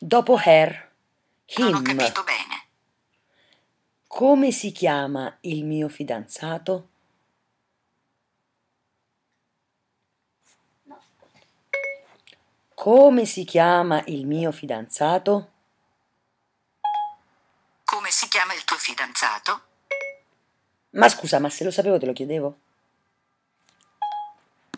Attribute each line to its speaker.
Speaker 1: Dopo her, him. Non ho capito bene. Come si chiama il mio fidanzato? Come si chiama il mio fidanzato?
Speaker 2: Come si chiama il tuo fidanzato?
Speaker 1: Ma scusa, ma se lo sapevo te lo chiedevo.